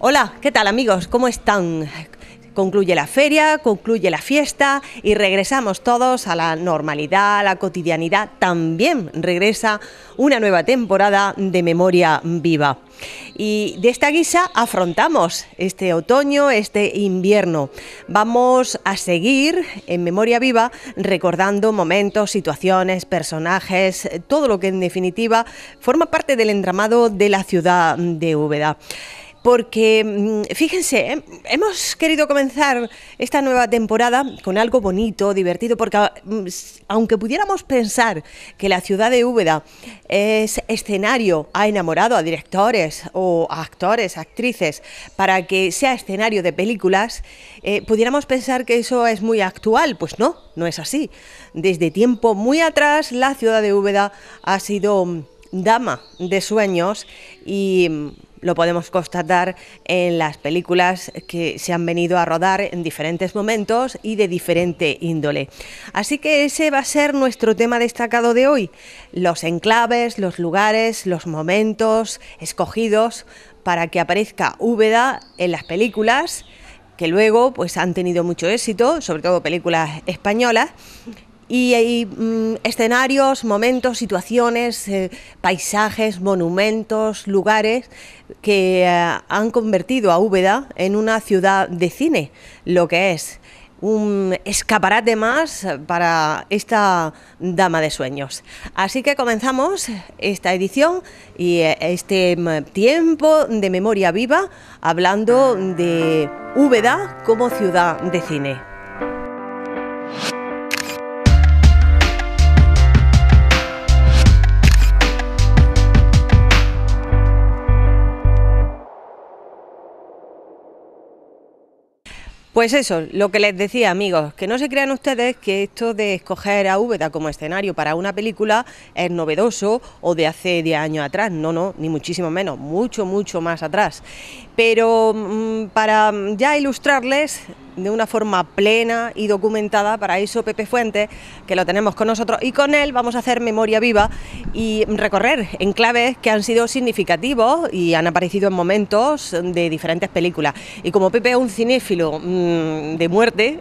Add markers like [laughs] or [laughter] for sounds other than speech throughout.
Hola, ¿qué tal amigos? ¿Cómo están? Concluye la feria, concluye la fiesta y regresamos todos a la normalidad, a la cotidianidad. También regresa una nueva temporada de Memoria Viva. Y de esta guisa afrontamos este otoño, este invierno. Vamos a seguir en memoria viva recordando momentos, situaciones, personajes, todo lo que en definitiva forma parte del entramado de la ciudad de Úbeda porque mm, fíjense, ¿eh? hemos querido comenzar esta nueva temporada con algo bonito, divertido, porque ah, mm, aunque pudiéramos pensar que la ciudad de Úbeda es escenario, ha enamorado a directores o a actores, actrices, para que sea escenario de películas, eh, pudiéramos pensar que eso es muy actual, pues no, no es así. Desde tiempo muy atrás, la ciudad de Úbeda ha sido mm, dama de sueños y lo podemos constatar en las películas que se han venido a rodar en diferentes momentos y de diferente índole. Así que ese va a ser nuestro tema destacado de hoy, los enclaves, los lugares, los momentos escogidos para que aparezca Úbeda en las películas que luego pues han tenido mucho éxito, sobre todo películas españolas y hay mm, escenarios, momentos, situaciones, eh, paisajes, monumentos, lugares que eh, han convertido a Úbeda en una ciudad de cine, lo que es un escaparate más para esta dama de sueños. Así que comenzamos esta edición y eh, este mm, tiempo de memoria viva hablando de Úbeda como ciudad de cine. Pues eso, lo que les decía amigos, que no se crean ustedes que esto de escoger a Úbeda como escenario para una película es novedoso o de hace 10 años atrás, no, no, ni muchísimo menos, mucho, mucho más atrás pero mm, para mm, ya ilustrarles de una forma plena y documentada, para eso Pepe Fuente que lo tenemos con nosotros, y con él vamos a hacer memoria viva y recorrer enclaves que han sido significativos y han aparecido en momentos de diferentes películas. Y como Pepe es un cinéfilo mm, de muerte,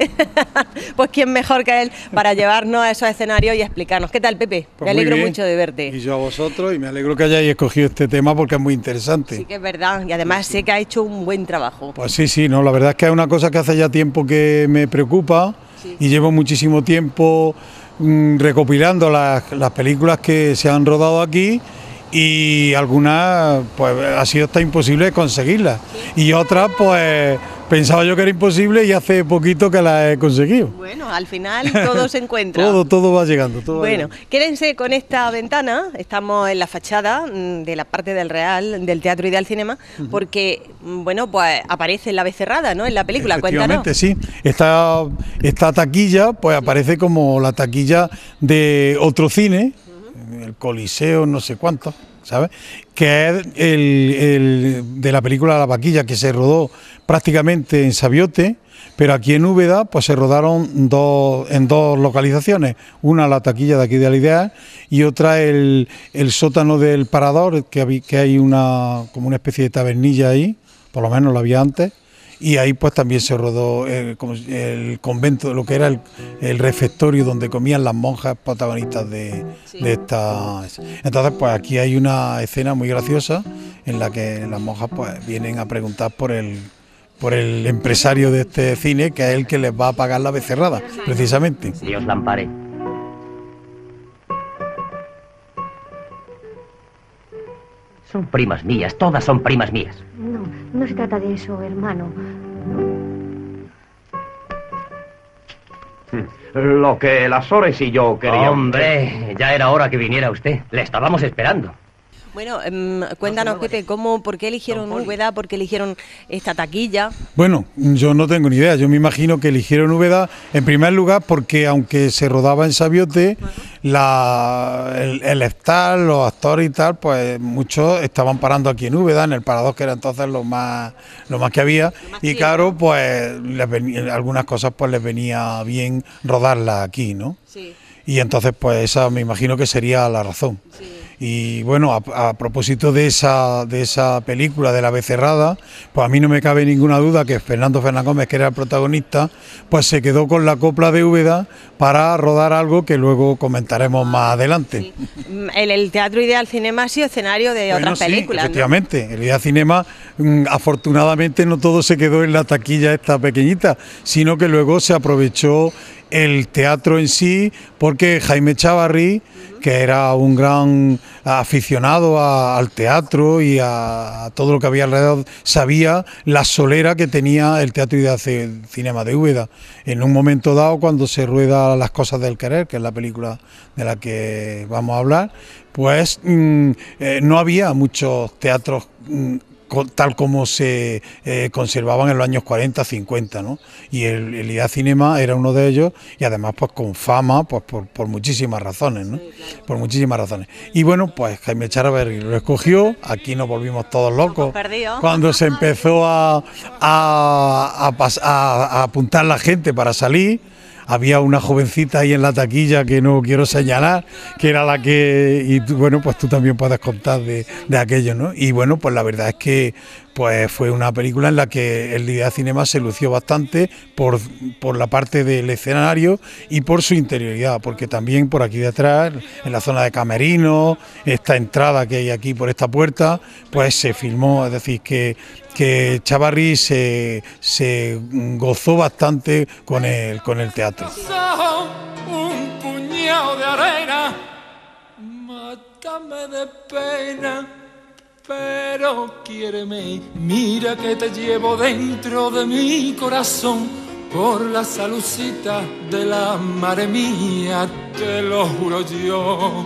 [laughs] pues quién mejor que él para llevarnos a esos escenarios y explicarnos. ¿Qué tal, Pepe? Pues me alegro mucho de verte. Y yo a vosotros, y me alegro que hayáis escogido este tema porque es muy interesante. Sí, que es verdad, y además sé que hay hecho un buen trabajo. Pues sí, sí, no, la verdad es que es una cosa que hace ya tiempo que me preocupa y llevo muchísimo tiempo mm, recopilando las, las películas que se han rodado aquí y algunas pues ha sido hasta imposible conseguirlas y otras pues Pensaba yo que era imposible y hace poquito que la he conseguido. Bueno, al final todo se encuentra. [laughs] todo, todo va llegando. Todo bueno, quédense con esta ventana. Estamos en la fachada mm, de la parte del Real, del Teatro Ideal Cinema, porque, mm, bueno, pues aparece la vez cerrada, ¿no? En la película, Efectivamente, sí. Esta, esta taquilla, pues aparece como la taquilla de otro cine, el Coliseo, no sé cuánto. ¿sabes? Que es el, de la película La Vaquilla, que se rodó prácticamente en Sabiote, pero aquí en Úbeda pues se rodaron dos, en dos localizaciones, una la taquilla de aquí de Alidea y otra el, sótano del Parador, que, que hay una como una especie de tabernilla ahí, por lo menos la había antes, y ahí pues también se rodó eh, el, convento, lo que era el, refectorio donde comían las monjas protagonistas de, esta... Entonces pues aquí hay una escena muy graciosa en la que las monjas pues vienen a preguntar por el por el empresario de este cine, que es el que les va a pagar la becerrada, precisamente. Dios la Son primas mías, todas son primas mías. No, no se trata de eso, hermano. Lo que las horas y yo queríamos. Hombre, ya era hora que viniera usted. Le estábamos esperando. Bueno, em, cuéntanos, Pepe, ¿cómo, ¿por qué eligieron Úbeda? ¿Por qué eligieron esta taquilla? Bueno, yo no tengo ni idea. Yo me imagino que eligieron Úbeda, en primer lugar, porque aunque se rodaba en Sabiote, el, el estar, los actores y tal, pues muchos estaban parando aquí en Úbeda, en el parado que era entonces lo más, lo más que había. y claro, pues algunas cosas pues les venía bien rodarla aquí, ¿no? Sí. Y entonces, pues esa me imagino que sería la razón. Sí. Y bueno, a, propósito de esa, de esa película de la becerrada, pues a mí no me cabe ninguna duda que Fernando Fernández Gómez, que era el protagonista, pues se quedó con la copla de Úbeda para rodar algo que luego comentaremos ah, más adelante. Mm, el, teatro Ideal Cinema ha sido escenario de otras películas. Efectivamente, el Ideal Cinema, mm, afortunadamente, no todo se quedó en la taquilla esta pequeñita, sino que luego se aprovechó el teatro en sí, porque Jaime Chavarri, que era un gran aficionado al teatro y a, todo lo que había alrededor, sabía la solera que tenía el Teatro y el Cinema de Úbeda. En un momento dado, cuando se rueda Las Cosas del Querer, que es la película de la que vamos a hablar, pues mm, eh, no había muchos teatros mm, tal como se eh, conservaban en los años 40, 50, ¿no? Y el, el Cinema era uno de ellos y además pues con fama, pues por, muchísimas razones, ¿no? Por muchísimas razones. Y bueno, pues Jaime ver, lo escogió, aquí nos volvimos todos locos. Cuando se empezó a, a, a, a apuntar la gente para salir, había una jovencita ahí en la taquilla que no quiero señalar, que era la que, y bueno, pues tú también puedes contar de, de aquello, ¿no? Y bueno, pues la verdad es que pues fue una película en la que el de Cinema se lució bastante por, la parte del escenario y por su interioridad, porque también por aquí detrás, en la zona de Camerino, esta entrada que hay aquí por esta puerta, pues se filmó, es decir, que, que Chavarri se, gozó bastante con el, con el teatro. Un puñado de arena, de pena. Pero quiéreme, mira que te llevo dentro de mi corazón por la salucita de la madre mía, te lo juro yo.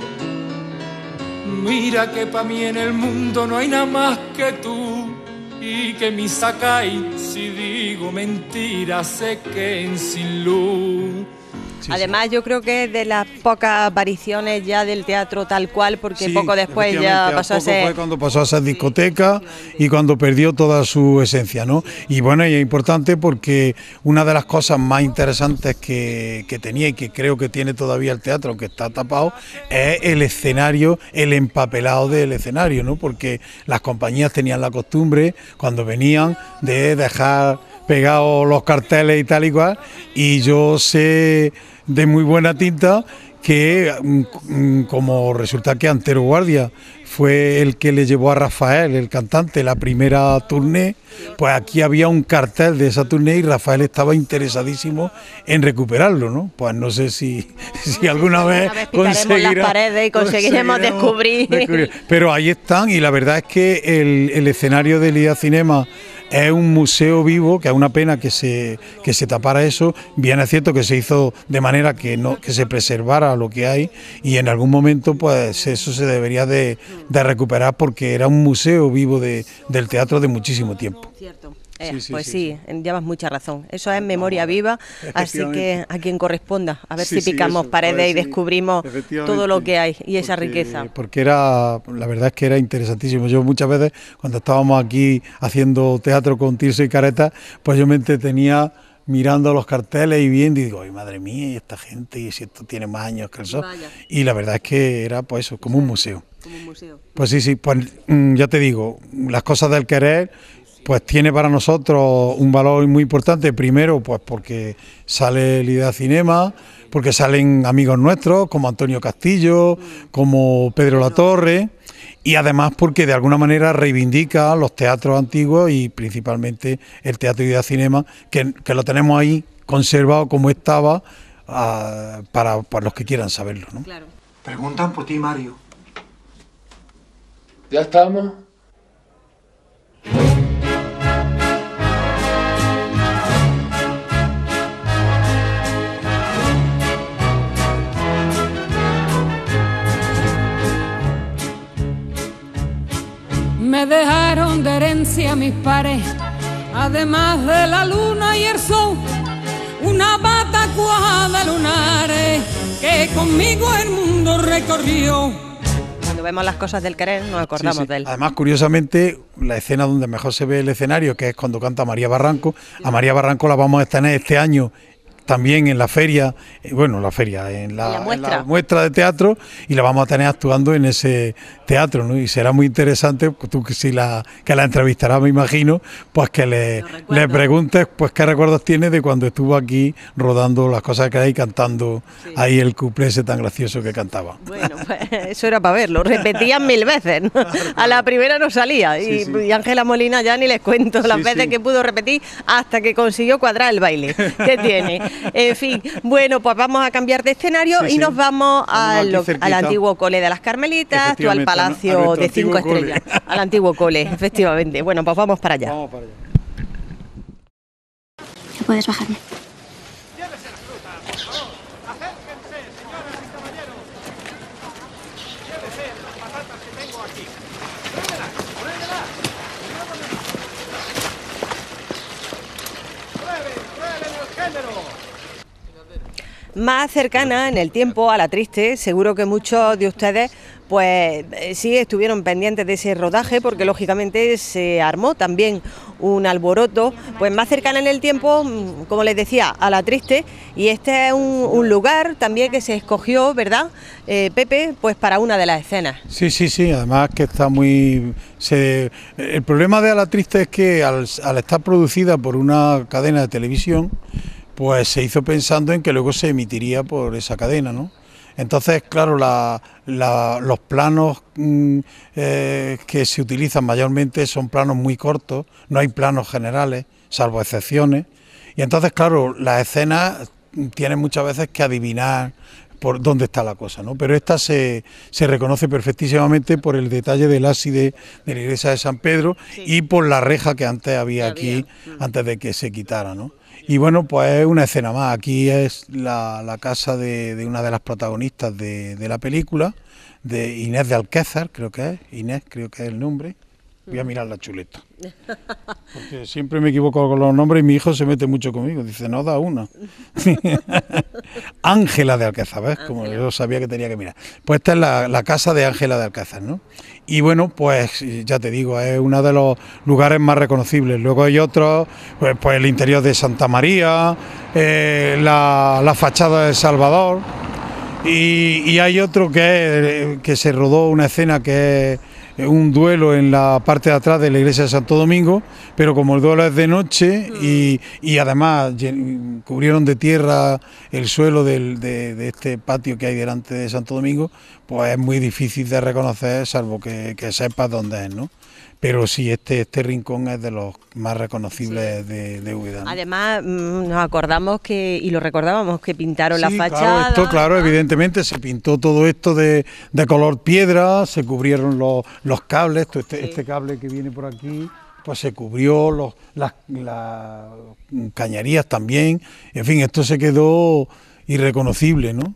Mira que para mí en el mundo no hay nada más que tú y que me sacáis si digo mentiras, que en sin luz. Además, yo creo que es de las pocas apariciones ya del teatro tal cual, porque poco después ya pasó a ser. cuando pasó a ser discoteca y cuando perdió toda su esencia, ¿no? Y bueno, y es importante porque una de las cosas más interesantes que, que tenía y que creo que tiene todavía el teatro, aunque está tapado, es el escenario, el empapelado del escenario, ¿no? Porque las compañías tenían la costumbre, cuando venían, de dejar pegados los carteles y tal y cual, y yo sé de muy buena tinta que mm, mm, como resulta que Antero Guardia fue el que le llevó a Rafael, el cantante, la primera tournée, pues aquí había un cartel de esa tournée y Rafael estaba interesadísimo en recuperarlo, ¿no? Pues no sé si, [laughs] si alguna vez, conseguiremos las paredes y conseguiremos, descubrir. Pero ahí están y la verdad es que el, el escenario del Ida Cinema es un museo vivo, que es una pena que se, que se tapara eso. Bien es cierto que se hizo de manera que, no, que se preservara lo que hay y en algún momento pues eso se debería de, de recuperar porque era un museo vivo de, del teatro de muchísimo tiempo. Cierto. Eh, pues sí, llevas mucha razón. Eso es memoria viva, así que a quien corresponda, a ver si picamos paredes y descubrimos todo lo que hay y esa riqueza. Porque era, la verdad es que era interesantísimo. Yo muchas veces, cuando estábamos aquí haciendo teatro con Tirso y Careta, pues yo me entretenía mirando los carteles y viendo y digo, ay madre mía, y esta gente, y si esto tiene más años que el sol. Y la verdad es que era pues como un museo. Pues sí, sí, pues mm, ya te digo, las cosas del querer, pues tiene para nosotros un valor muy importante. Primero, pues porque sale el idea Cinema, porque salen amigos nuestros, como Antonio Castillo, mm. como Pedro Latorre y además porque de alguna manera reivindica los teatros antiguos y principalmente el Teatro y el Cinema, que, lo tenemos ahí conservado como estaba ah, para, los que quieran saberlo. Preguntan por ti, Mario. ¿Ya estamos? me dejaron de herencia mis pares, además de la luna y el sol, una bata cuajada lunares que conmigo el mundo recorrió. Cuando vemos las cosas del querer nos acordamos de él. Además, curiosamente, la escena donde mejor se ve el escenario, que es cuando canta María Barranco, a María Barranco la vamos a tener este año también en la feria, eh, bueno, la feria, en la, muestra. de teatro y la vamos a tener actuando en ese teatro, ¿no? Y será muy interesante, pues, tú que si la, que la entrevistarás, me imagino, pues que le, preguntes, pues qué recuerdos tiene de cuando estuvo aquí rodando las cosas que hay, cantando ahí el cuplé ese tan gracioso que cantaba. Bueno, pues eso era para verlo, repetían mil veces, ¿no? [laughs] A la primera no salía y Ángela Molina ya ni les cuento las veces que pudo repetir hasta que consiguió cuadrar el baile que tiene. En fin, bueno, pues vamos a cambiar de escenario y nos vamos al antiguo cole de las Carmelitas, tú al palacio de cinco estrellas, al antiguo cole, efectivamente. Bueno, pues vamos para allá. ¿No puedes bajarme? ¡Tiéndese las frutas, por favor! ¡Acerquense, señoras y caballeros! Llévese las patatas que tengo aquí! ¡Pruébelas, pruébelas! ¡Pruebe, pruebe el género! más cercana en el tiempo a la triste. Seguro que muchos de ustedes pues eh, sí estuvieron pendientes de ese rodaje porque lógicamente se armó también un alboroto, pues más cercana en el tiempo, mm, como les decía, a la triste y este es un, lugar también que se escogió, ¿verdad? Eh, Pepe, pues para una de las escenas. Sí, sí, sí, además que está muy... el problema de a la triste es que al estar producida por una cadena de televisión, pues se hizo pensando en que luego se emitiría por esa cadena, ¿no? Entonces, claro, los planos mm, eh, que se utilizan mayormente son planos muy cortos, no hay planos generales, salvo excepciones. Y entonces, claro, las escenas mm, tienen muchas veces que adivinar por dónde está la cosa, ¿no? Pero esta se, se reconoce perfectísimamente por el detalle del ábside de la iglesia de San Pedro y por la reja que antes había aquí, antes de que se quitara, ¿no? Y bueno, pues es una escena más. Aquí es la, casa de, una de las protagonistas de, la película, de Inés de Alquézar, creo que es. Inés, creo que es el nombre. Voy a mm. mirar la chuleta. [laughs] Porque siempre me equivoco con los nombres y mi hijo se mete mucho conmigo. Dice, no da una. [laughs] Ángela de Alcázar, ¿ves? Como yo sabía que tenía que mirar. Pues esta es la, casa de Ángela de Alcázar, ¿no? Y bueno, pues ya te digo, es uno de los lugares más reconocibles. Luego hay otros, pues, pues, el interior de Santa María, eh, la, fachada de Salvador, y, hay otro que, eh, que se rodó una escena que es eh, un duelo en la parte de atrás de la iglesia de Santo Domingo, pero como el duelo es de noche mm. y, además cubrieron de tierra el suelo del, de, este patio que hay delante de Santo Domingo, pues es muy difícil de reconocer, salvo que, que sepas dónde es, ¿no? Pero sí, este, este rincón es de los más reconocibles de, de Además, mm, nos acordamos que, y lo recordábamos, que pintaron la fachada. Claro, esto, claro, ah. evidentemente se pintó todo esto de, de color piedra, se cubrieron los, los cables, este, este, cable que viene por aquí, pues se cubrió, los, las, las cañerías también, en fin, esto se quedó irreconocible, ¿no?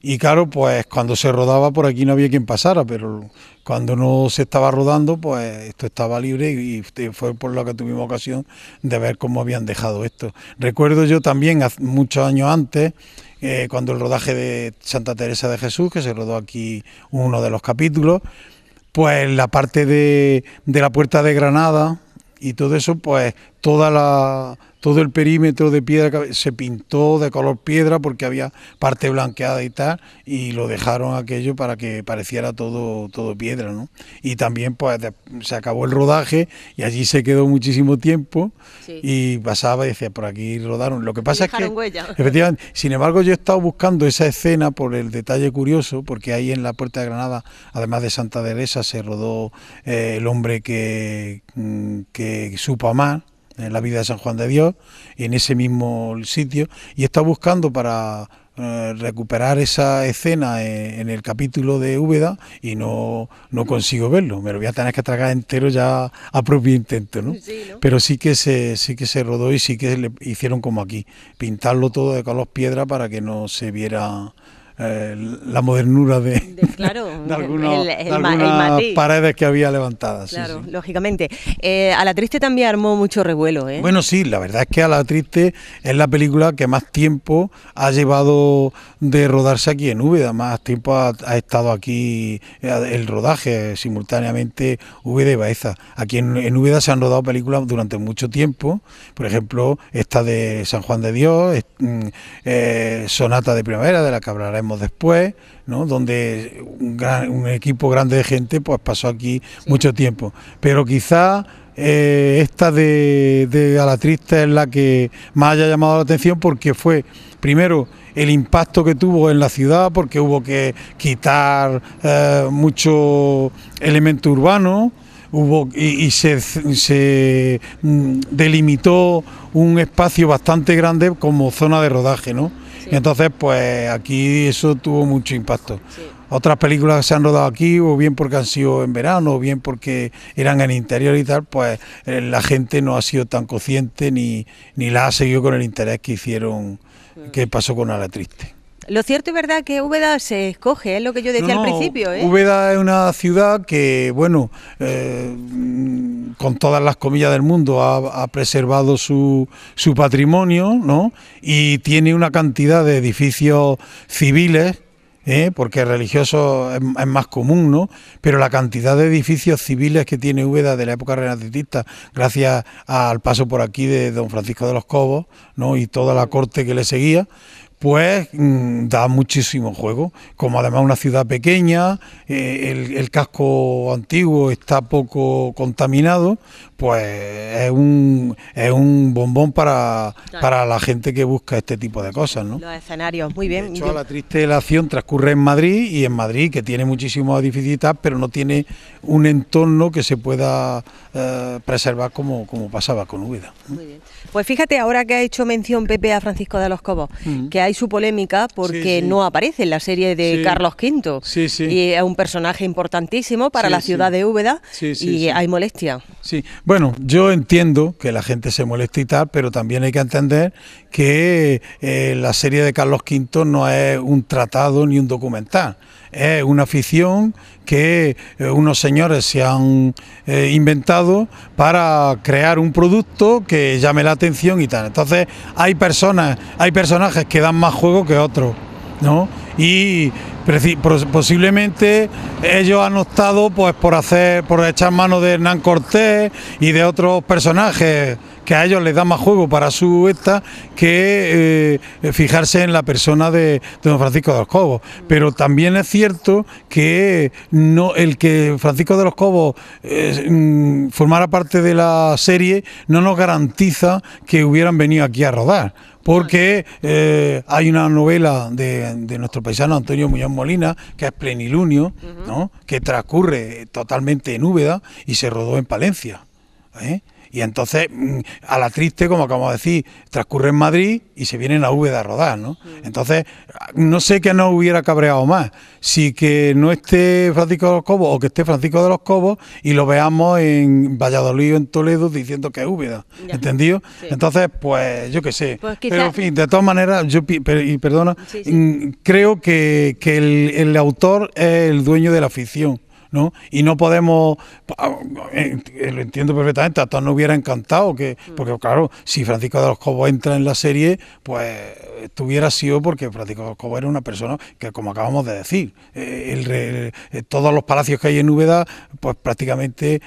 Y claro, pues cuando se rodaba por aquí no había quien pasara, pero cuando no se estaba rodando, pues esto estaba libre y, fue por lo que tuvimos ocasión de ver cómo habían dejado esto. Recuerdo yo también, muchos años antes, eh, cuando el rodaje de Santa Teresa de Jesús, que se rodó aquí uno de los capítulos, pues la parte de, de la puerta de Granada, y todo eso, pues toda la, todo el perímetro de piedra se pintó de color piedra porque había parte blanqueada y tal, y lo dejaron aquello para que pareciera todo, todo piedra, ¿no? Y también pues se acabó el rodaje y allí se quedó muchísimo tiempo y pasaba y decía, por aquí rodaron. Lo que pasa es que, [laughs] efectivamente, sin embargo yo he estado buscando esa escena por el detalle curioso, porque ahí en la Puerta de Granada, además de Santa Teresa, se rodó eh, el hombre que, mm, que supo amar, en la vida de San Juan de Dios, en ese mismo sitio, y está buscando para eh, recuperar esa escena e, en, el capítulo de Úbeda y no, no consigo verlo. Me lo voy a tener que tragar entero ya a propio intento, Pero sí que se sí que se rodó y sí que le hicieron como aquí, pintarlo todo de color piedra para que no se viera eh, la modernura de, algunas paredes que había levantadas. Claro, lógicamente. Eh, a la triste también armó mucho revuelo. ¿eh? Bueno, sí, la verdad es que a la triste es la película que más tiempo ha llevado de rodarse aquí en Úbeda, más tiempo ha, estado aquí eh, el rodaje simultáneamente Úbeda y Baeza. Aquí en, Úbeda se han rodado películas durante mucho tiempo, por ejemplo, esta de San Juan de Dios, mm, Sonata de Primavera, de la que hablaremos después, donde un, equipo grande de gente pues pasó aquí mucho tiempo. Pero quizá eh, esta de, de Alatrista es la que más haya llamado la atención porque fue, primero, el impacto que tuvo en la ciudad, porque hubo que quitar eh, mucho elemento urbano, hubo y, se, se, mm, delimitó un espacio bastante grande como zona de rodaje, ¿no? entonces, pues aquí eso tuvo mucho impacto. Otras películas que se han rodado aquí, o bien porque han sido en verano, o bien porque eran en interior y tal, pues eh, la gente no ha sido tan consciente ni, ni la ha seguido con el interés que hicieron, que pasó con Ala Triste. Lo cierto y verdad que Úbeda se escoge, es lo que yo decía al principio. ¿eh? Úbeda es una ciudad que, bueno, eh, con todas las comillas del mundo ha, preservado su, patrimonio, ¿no? Y tiene una cantidad de edificios civiles ¿eh? porque religioso es, más común, ¿no? Pero la cantidad de edificios civiles que tiene Úbeda de la época renacentista, gracias al paso por aquí de don Francisco de los Cobos, ¿no? Y toda la corte que le seguía, pues mm, da muchísimo juego. Como además una ciudad pequeña, eh, el, casco antiguo está poco contaminado, pues es un, es un bombón para, para la gente que busca este tipo de cosas. ¿no? Los escenarios, muy bien. De la triste acción transcurre en Madrid y en Madrid, que tiene muchísimos edificios, pero no tiene un entorno que se pueda eh, preservar como, como pasaba con Úbeda. Pues fíjate, ahora que ha hecho mención Pepe a Francisco de los Cobos, que ha hay su polémica porque no aparece en la serie de Carlos V. Y es un personaje importantísimo para la ciudad de Úbeda y hay molestia. Sí, bueno, yo entiendo que la gente se molesta y tal, pero también hay que entender que eh, la serie de Carlos V no es un tratado ni un documental es una afición que eh, unos señores se han eh, inventado para crear un producto que llame la atención y tal. Entonces hay personas, hay personajes que dan más juego que otros, ¿no? Y posiblemente ellos han optado pues por hacer, por echar mano de Hernán Cortés y de otros personajes que a ellos les da más juego para su esta que eh, fijarse en la persona de, don Francisco de los Cobos. Pero también es cierto que no el que Francisco de los Cobos eh, mm, formara parte de la serie no nos garantiza que hubieran venido aquí a rodar porque eh, hay una novela de, nuestro paisano Antonio Muñoz Molina, que es Plenilunio, ¿no? que transcurre totalmente en Úbeda y se rodó en Palencia. Y entonces, mm, a la triste, como acabamos de decir, transcurre en Madrid y se vienen a Úbeda a rodar, ¿no? Mm. Entonces, no sé que no hubiera cabreado más, si que no esté Francisco de los Cobos o que esté Francisco de los Cobos y lo veamos en Valladolid o en Toledo diciendo que es Úbeda, ¿entendido? Entonces, pues yo qué sé. Pues Pero, en fin, de todas maneras, yo, y perdona, mm, creo que, el, autor es el dueño de la ficción. Y no podemos, eh, eh, lo entiendo perfectamente, hasta nos hubiera encantado que, mm. porque claro, si Francisco de los Cobos entra en la serie, pues estuviera sido porque Francisco de los Cobos era una persona que, como acabamos de decir, eh, todos los palacios que hay en Úbeda, pues prácticamente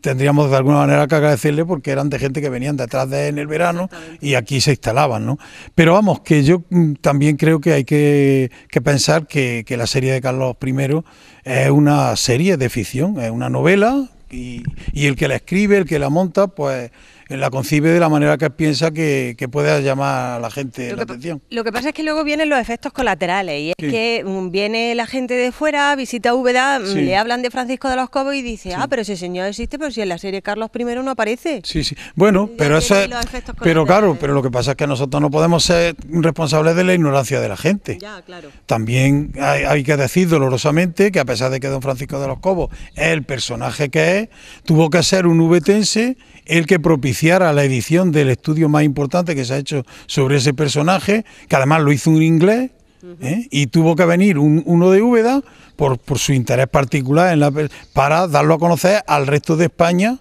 tendríamos de alguna manera que agradecerle porque eran de gente que venían detrás de él en el verano y aquí se instalaban, Pero vamos, que yo mm, también creo que hay que, pensar que, que la serie de Carlos I es una serie de ficción, es una novela y, y el que la escribe, el que la monta, pues la concibe de la manera que piensa que, puede pueda llamar a la gente la atención. Lo que pasa es que luego vienen los efectos colaterales y es que mm, viene la gente de fuera, visita Úbeda, mm, le hablan de Francisco de los Cobos y dice, ah, pero ese señor existe, pero si en la serie Carlos I no aparece. Sí, sí. Bueno, pero eso Pero claro, pero lo que pasa es que nosotros no podemos ser responsables de la ignorancia de la gente. Ya, claro. También hay, que decir dolorosamente que a pesar de que don Francisco de los Cobos es el personaje que es, tuvo que ser un ubetense el que propiciara la edición del estudio más importante que se ha hecho sobre ese personaje, que además lo hizo un inglés, ¿eh? y tuvo que venir un, uno de Úbeda por, su interés particular en la, para darlo a conocer al resto de España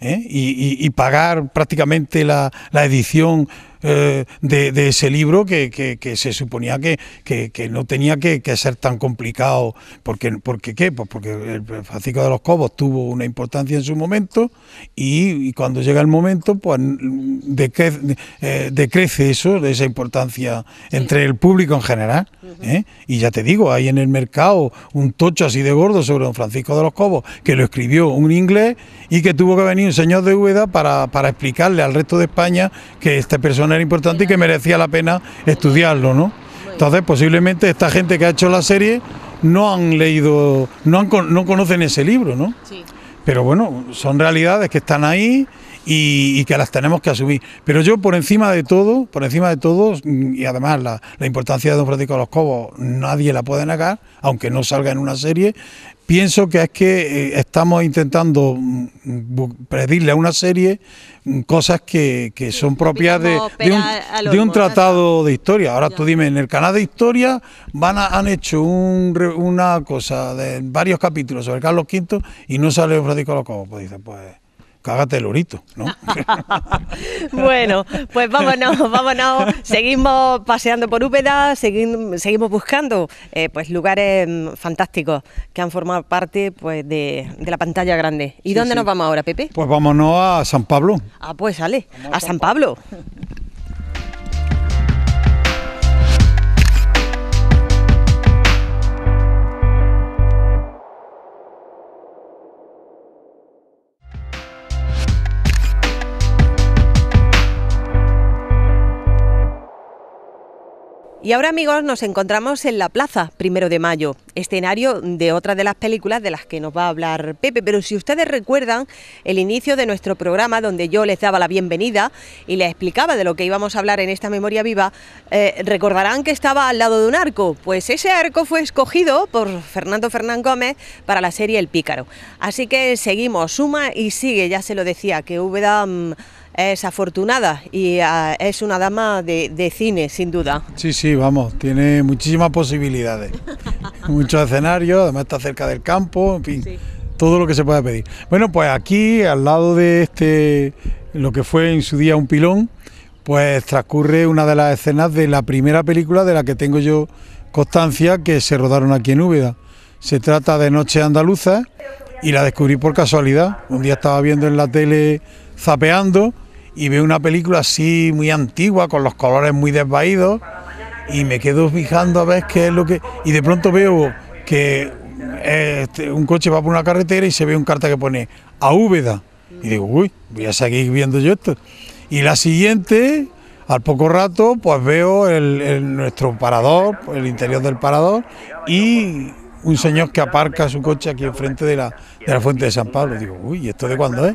¿eh? y, pagar prácticamente la, la edición eh, de, ese libro que, se suponía que, no tenía que, ser tan complicado. Porque, porque ¿qué? Pues porque el Francisco de los Cobos tuvo una importancia en su momento y, cuando llega el momento, pues eh, decrece, eso, de esa importancia entre el público en general. ¿eh? Y ya te digo, hay en el mercado un tocho así de gordo sobre don Francisco de los Cobos, que lo escribió un inglés y que tuvo que venir un señor de Ueda para, para explicarle al resto de España que esta persona importante y que merecía la pena estudiarlo, ¿no? Entonces, posiblemente esta gente que ha hecho la serie no han leído, no, han, no conocen ese libro, ¿no? Sí. Pero bueno, son realidades que están ahí y, que las tenemos que asumir. Pero yo por encima de todo, por encima de todos, y además la, importancia de Don Francisco de los Cobos nadie la puede negar, aunque no salga en una serie, pienso que es que eh, estamos intentando mm, predirle a una serie mm, cosas que, que son propias de, un, tratado de historia. Ahora tú dime, en el canal de historia van han hecho una cosa de varios capítulos sobre Carlos V y no sale Francisco Locobo. Pues, pues cágate el orito, ¿no? [laughs] bueno, pues vámonos, vámonos. Seguimos paseando por Úbeda, seguimos, buscando eh, pues lugares mm, fantásticos que han formado parte pues de, la pantalla grande. ¿Y dónde nos vamos ahora, Pepe? Pues vámonos a San Pablo. Ah, pues sale, a San Pablo. Y ahora amigos nos encontramos en la Plaza Primero de Mayo, escenario de otra de las películas de las que nos va a hablar Pepe, pero si ustedes recuerdan el inicio de nuestro programa donde yo les daba la bienvenida y les explicaba de lo que íbamos a hablar en esta memoria viva, eh, recordarán que estaba al lado de un arco, pues ese arco fue escogido por Fernando Fernán Gómez para la serie El Pícaro. Así que seguimos, suma y sigue, ya se lo decía, que Úbeda... Mm, es afortunada y ah, es una dama de, cine, sin duda. Sí, sí, vamos, tiene muchísimas posibilidades. [laughs] Muchos escenarios, además está cerca del campo, en fin, todo lo que se pueda pedir. Bueno, pues aquí, al lado de este, lo que fue en su día un pilón, pues transcurre una de las escenas de la primera película de la que tengo yo constancia que se rodaron aquí en Úbeda. Se trata de Noche Andaluza y la descubrí por casualidad. Un día estaba viendo en la tele zapeando y veo una película así muy antigua, con los colores muy desvaídos, y me quedo fijando a ver qué es lo que... Y de pronto veo que eh, este, un coche va por una carretera y se ve un carta que pone Aúveda Y digo, uy, voy a seguir viendo yo esto. Y la siguiente, al poco rato, pues veo el, nuestro parador, el interior del parador, y un señor que aparca su coche aquí enfrente de la, de la fuente de San Pablo. Digo, uy, ¿esto de cuándo es?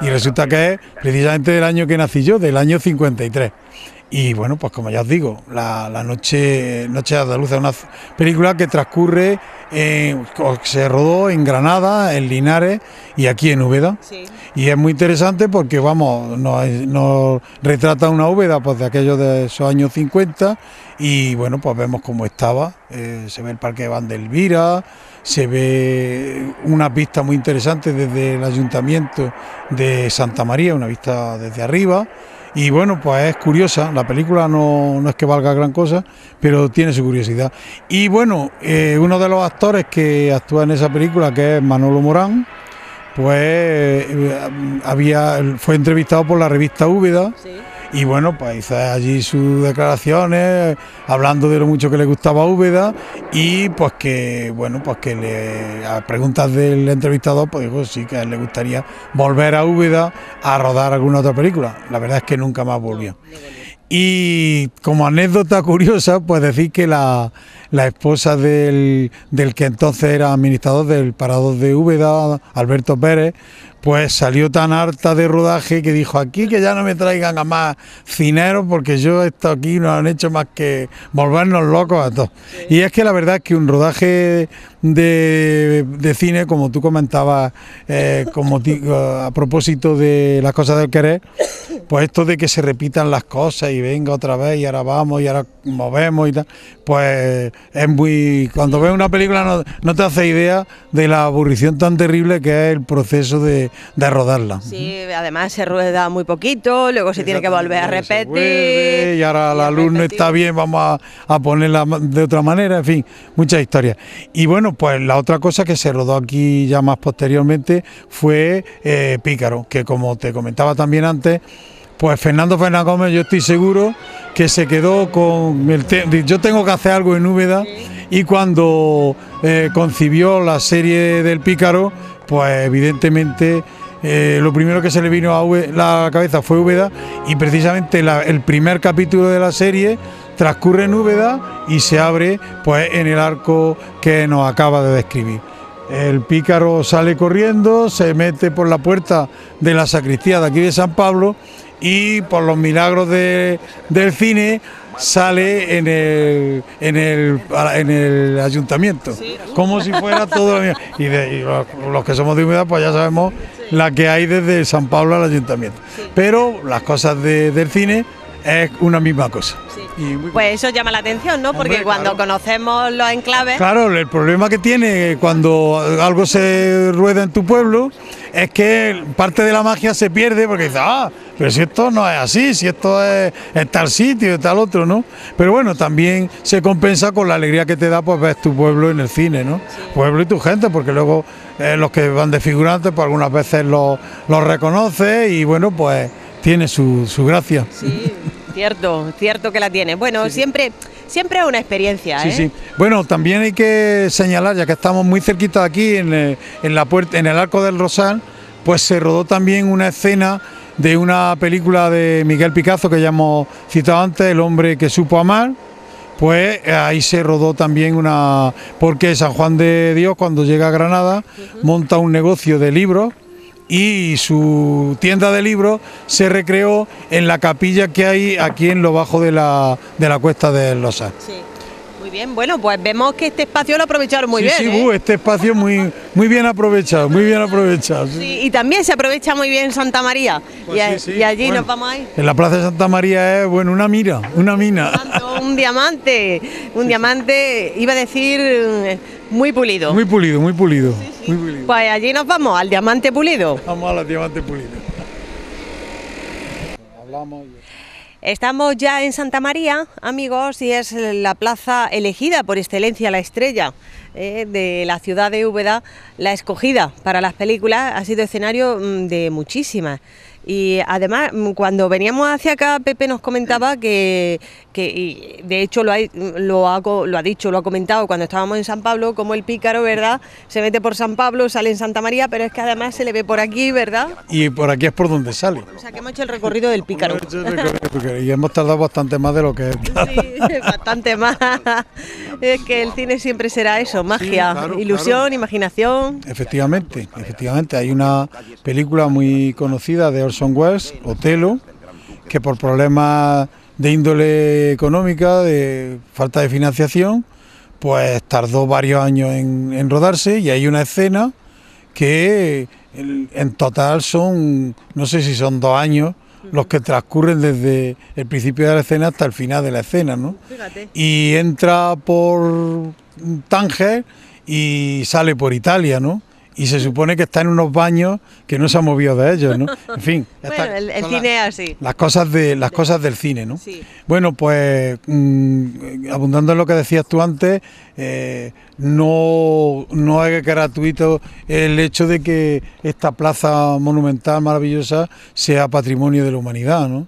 Y resulta que es precisamente del año que nací yo, del año 53. Y bueno, pues como ya os digo, La, la Noche, noche Luz... es una película que transcurre, se rodó en Granada, en Linares y aquí en Úbeda. Y es muy interesante porque, vamos, nos, retrata una Úbeda pues, de aquellos de esos años 50 y bueno, pues vemos cómo estaba. Eh, se ve el parque de Vandelvira, se ve una vista muy interesante desde el ayuntamiento de Santa María, una vista desde arriba. Y bueno, pues es curiosa, la película no, es que valga gran cosa, pero tiene su curiosidad. Y bueno, eh, uno de los actores que actúa en esa película, que es Manolo Morán, pues eh, había, fue entrevistado por la revista Úbeda. ¿Sí? Y bueno, pues hizo allí sus declaraciones, hablando de lo mucho que le gustaba Úbeda y pues que, bueno, pues que le, a preguntas del entrevistador, pues dijo sí, que a le gustaría volver a Úbeda a rodar alguna otra película. La verdad es que nunca más volvió. Y como anécdota curiosa, pues decir que la, la esposa del, del, que entonces era administrador del Parador de Úbeda, Alberto Pérez, pues salió tan harta de rodaje que dijo aquí que ya no me traigan a más cineros porque yo esto aquí no han hecho más que volvernos locos a todos. Y es que la verdad es que un rodaje de, de cine, como tú comentabas eh, como eh, a propósito de las cosas del querer, pues esto de que se repitan las cosas y venga otra vez y ahora vamos y ahora movemos y tal, pues es muy... Cuando ves una película no, no te hace idea de la aburrición tan terrible que es el proceso de, de rodarla. Sí, además se rueda muy poquito, luego se tiene que volver a repetir. y ahora la luz no está bien, vamos a, ponerla de otra manera, en fin, muchas historias. Y bueno, pues la otra cosa que se rodó aquí ya más posteriormente fue eh, Pícaro, que como te comentaba también antes, pues Fernando Fernández Gómez, yo estoy seguro que se quedó con el yo tengo que hacer algo en Úbeda y cuando eh, concibió la serie del Pícaro, pues evidentemente eh, lo primero que se le vino a la cabeza fue Úbeda y precisamente el primer capítulo de la serie transcurre en Úbeda y se abre pues en el arco que nos acaba de describir. El pícaro sale corriendo, se mete por la puerta de la sacristía de aquí de San Pablo y por los milagros del cine sale en el, en el, en el ayuntamiento, como si fuera todo Y, los, que somos de humedad, pues ya sabemos la que hay desde San Pablo al ayuntamiento. Pero las cosas del cine es una misma cosa. Pues eso llama la atención, ¿no? Porque cuando conocemos los enclaves... Claro, el problema que tiene cuando algo se rueda en tu pueblo es que parte de la magia se pierde porque dices, ah, pero si esto no es así, si esto es, tal sitio, y tal otro, ¿no? Pero bueno, también se compensa con la alegría que te da pues ver tu pueblo en el cine, ¿no? Pueblo y tu gente, porque luego eh, los que van de figurantes, pues algunas veces los, reconoce reconoces y bueno, pues tiene su, su gracia. Sí, Cierto, cierto que la tiene. Bueno, siempre siempre es una experiencia. Sí, ¿eh? sí. Bueno, también hay que señalar, ya que estamos muy cerquita de aquí, eh, en, la puerta, en el Arco del Rosal, pues se rodó también una escena de una película de Miguel Picazo, que ya hemos citado antes, El hombre que supo amar. Pues ahí se rodó también una... porque San Juan de Dios cuando llega a Granada monta un negocio de libros y su tienda de libros se recreó en la capilla que hay aquí en lo bajo de la, de la cuesta de Losa bien, bueno, pues vemos que este espacio lo aprovecharon muy bien. Sí, ¿eh? uh, este espacio muy, muy bien aprovechado, muy bien aprovechado. y también se aprovecha muy bien Santa María. Pues y, allí nos vamos a En la Plaza de Santa María es, bueno, una mira, una mina. Un diamante, un diamante, iba a decir, mm, muy pulido. Muy pulido, muy pulido, muy pulido. Pues allí nos vamos, al diamante pulido. Vamos al diamante pulido. Hablamos Estamos ya en Santa María, amigos, y es la plaza elegida por excelencia, la estrella eh, de la ciudad de Úbeda, la escogida para las películas, ha sido escenario mm, de muchísimas. Y además, mm, cuando veníamos hacia acá, Pepe nos comentaba que, que de hecho lo ha, lo, ha, lo ha dicho, lo ha comentado cuando estábamos en San Pablo, como el pícaro, ¿verdad? Se mete por San Pablo, sale en Santa María, pero es que además se le ve por aquí, ¿verdad? Y por aquí es por donde sale. O sea, que hemos hecho el recorrido del pícaro. y hemos tardado bastante más de lo que... Sí, [laughs] bastante más. Es que el cine siempre será eso, magia, ilusión, imaginación. Efectivamente, efectivamente. Hay una película muy conocida de son West Otelo, que por problemas de índole económica, de falta de financiación, pues tardó varios años en, rodarse y hay una escena que en total son, no sé si son dos años, los que transcurren desde el principio de la escena hasta el final de la escena, ¿no? Y entra por Tánger y sale por Italia, ¿no? y se supone que está en unos baños que no se ha movido de ellos, ¿no? [laughs] En fin. bueno, el, cine las, así. Las cosas, de, las cosas del cine, ¿no? Sí. Bueno, pues mm, abundando en lo que decías tú antes, eh, no, no es gratuito el hecho de que esta plaza monumental maravillosa sea patrimonio de la humanidad, ¿no?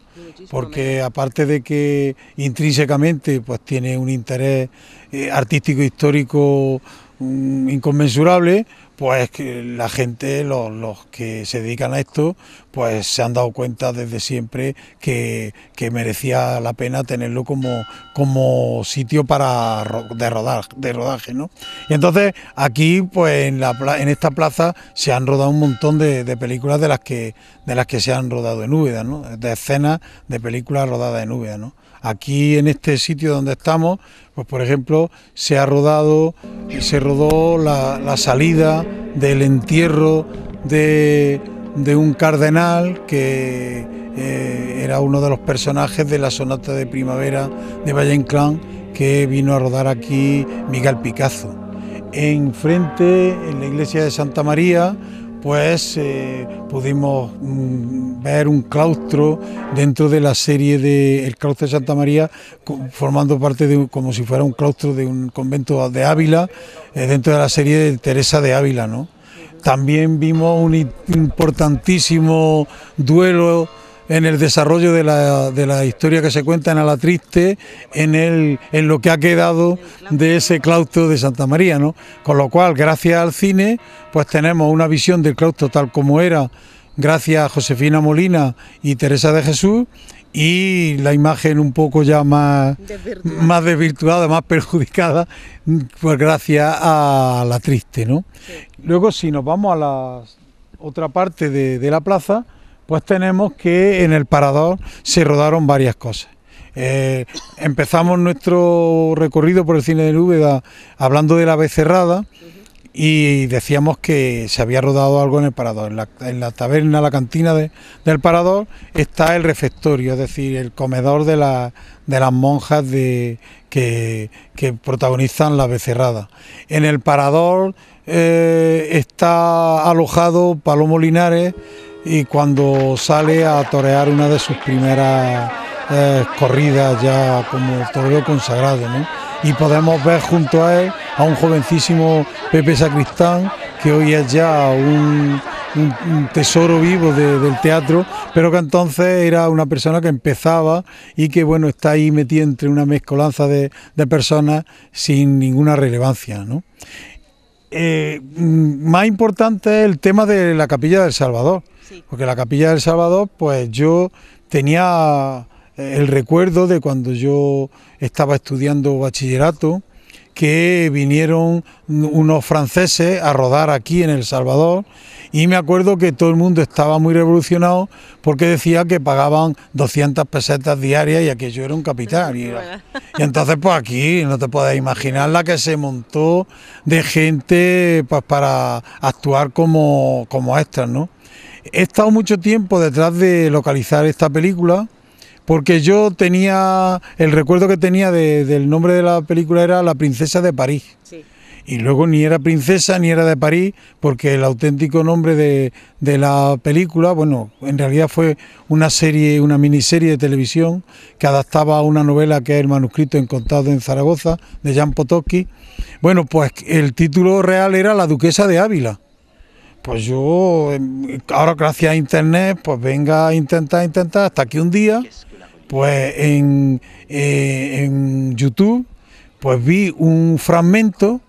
porque aparte de que intrínsecamente pues tiene un interés eh, artístico histórico mm, inconmensurable, pues que la gente, los, que se dedican a esto, pues se han dado cuenta desde siempre que, merecía la pena tenerlo como, como sitio para de, rodar, de rodaje, ¿no? Y entonces aquí, pues en, esta plaza se han rodado un montón de, de, películas de las que de las que se han rodado en Úbeda, ¿no? De escenas de películas rodadas en Úbeda, ¿no? Aquí en este sitio donde estamos, pues por ejemplo, se ha rodado se rodó la, salida del entierro de, un cardenal que eh, era uno de los personajes de la sonata de primavera de Valle Inclán que vino a rodar aquí Miguel Picasso. Enfrente, en la iglesia de Santa María, pues eh, pudimos mm, ver un claustro dentro de la serie de El claustro de Santa María, formando parte de como si fuera un claustro de un convento de Ávila, eh, dentro de la serie de Teresa de Ávila. ¿no? También vimos un importantísimo duelo en el desarrollo de la, de la historia que se cuenta en triste, en, el, en lo que ha quedado de ese claustro de Santa María, ¿no? Con lo cual, gracias al cine, pues tenemos una visión del claustro tal como era, gracias a Josefina Molina y Teresa de Jesús, y la imagen un poco ya más más, desvirtuada, más perjudicada, pues gracias a la triste, ¿no? Luego si nos vamos a la otra parte de, de la plaza, pues tenemos que en el parador se rodaron varias cosas. Eh, empezamos nuestro recorrido por el cine de Lúbeda hablando de la becerrada y decíamos que se había rodado algo en el parador. En la, taberna, la cantina de, del parador, está el refectorio, es decir, el comedor de, las monjas de, que, protagonizan la becerrada. En el parador eh, está alojado Palomo Linares y cuando sale a torear una de sus primeras eh, corridas ya como torero consagrado. ¿no? Y podemos ver junto a él a un jovencísimo Pepe Sacristán, que hoy es ya un, tesoro vivo del teatro, pero que entonces era una persona que empezaba y que bueno está ahí metida entre una mezcolanza de, personas sin ninguna relevancia. ¿no? Eh, más importante es el tema de la capilla del Salvador. Porque la capilla del Salvador, pues yo tenía eh, el recuerdo de cuando yo estaba estudiando bachillerato, que vinieron unos franceses a rodar aquí en El Salvador y me acuerdo que todo el mundo estaba muy revolucionado porque decía que pagaban 200 pesetas diarias y aquello era un capitán. [laughs] Y, entonces pues aquí no te puedes imaginar la que se montó de gente pues, para actuar como, como extras, ¿no? He estado mucho tiempo detrás de localizar esta película porque yo tenía, el recuerdo que tenía del nombre de la película era La princesa de París. Y luego ni era princesa ni era de París, porque el auténtico nombre de, la película, bueno, en realidad fue una serie, una miniserie de televisión que adaptaba a una novela que es el manuscrito encontrado en Zaragoza de Jan Potocki. Bueno, pues el título real era La duquesa de Ávila pues yo em, ahora gracias a internet pues venga a intentar intentar hasta que un día pues eh, en, YouTube pues vi un fragmento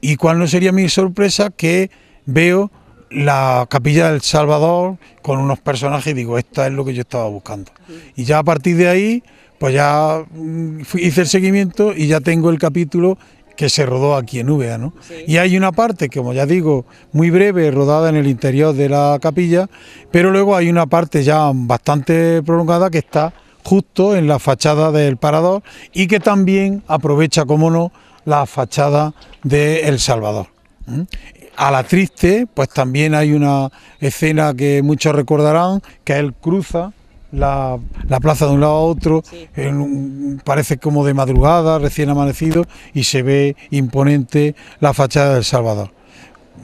y cuál no sería mi sorpresa que veo la capilla del Salvador con unos personajes y digo, esto es lo que yo estaba buscando. Y ya a partir de ahí, pues ya mm, hice el seguimiento y ya tengo el capítulo que se rodó aquí en Úbeda. ¿no? Y hay una parte, como ya digo, muy breve, rodada en el interior de la capilla, pero luego hay una parte ya bastante prolongada que está justo en la fachada del Parador y que también aprovecha, como no, la fachada de El Salvador. a la triste, pues también hay una escena que muchos recordarán, que él cruza la, plaza de un lado a otro, parece como de madrugada, recién amanecido, y se ve imponente la fachada del Salvador.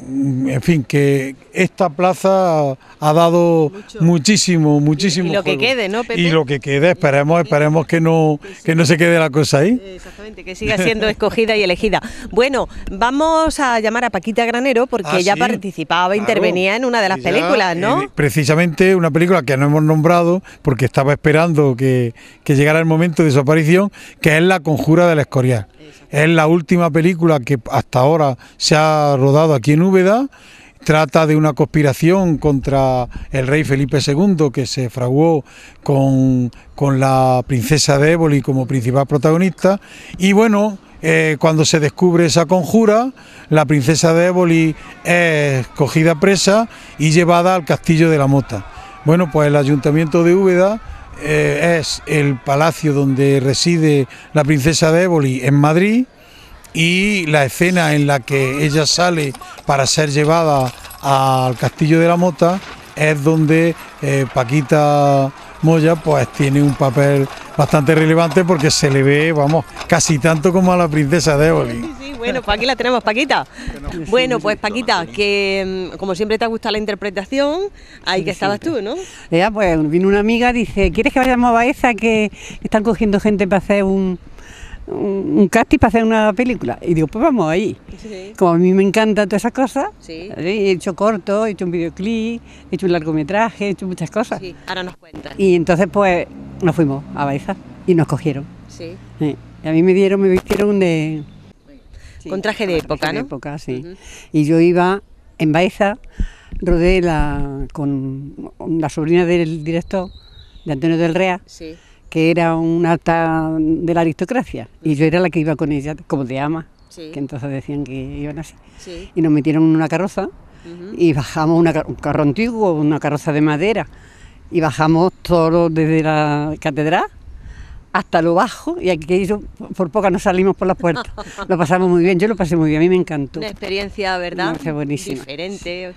Mm, en fin, que esta plaza ha dado muchísimo, muchísimo. Y, lo que quede, ¿no, Y lo que quede, esperemos, esperemos que no, que no se quede la cosa ahí. Exactamente, que siga siendo escogida y elegida. Bueno, vamos a llamar a Paquita Granero porque ella ah, participaba, intervenía en una de las películas, ¿no? Eh, precisamente una película que no hemos nombrado porque estaba esperando que, llegara el momento de su aparición, que es La Conjura del Escorial. Es la última película que hasta ahora se ha rodado aquí en Úbeda. Trata de una conspiración contra el rey Felipe II que se fraguó con, la princesa de Éboli como principal protagonista. Y bueno, eh, cuando se descubre esa conjura, la princesa de Éboli es cogida presa y llevada al castillo de la Mota. Bueno, pues el ayuntamiento de Úbeda eh, es el palacio donde reside la princesa de Éboli en Madrid y la escena en la que ella sale para ser llevada al castillo de la mota es donde eh, Paquita Moya pues tiene un papel bastante relevante porque se le ve, vamos, casi tanto como a la princesa de Oli. Sí, sí, bueno, pues aquí la tenemos, Paquita. Bueno, pues Paquita, que mm, como siempre te ha gustado la interpretación, ahí que estabas tú, ¿no? Ya, pues vino una amiga, dice, ¿quieres que vayamos a Baeza que están cogiendo gente para hacer un, un, casting para hacer una película. Y digo, pues vamos ahí. Como a mí me encantan todas esas cosas, ¿eh? he hecho corto, he hecho un videoclip, he hecho un largometraje, he hecho muchas cosas. ahora nos cuentan. Y entonces pues nos fuimos a Baeza... y nos cogieron. Y a mí me dieron, me vistieron de... Con traje de época, ¿no? De época, sí. Y yo iba en Baeza, rodé la, con la sobrina del director, de Antonio del Rea que era una alta de la aristocracia y yo era la que iba con ella como de ama, que entonces decían que iban así. Y nos metieron en una carroza y bajamos un carro antiguo, una carroza de madera y bajamos todos desde la catedral hasta lo bajo y aquí por poca no salimos por las puertas... [laughs] lo pasamos muy bien, yo lo pasé muy bien, a mí me encantó. Una experiencia, ¿verdad? Diferente.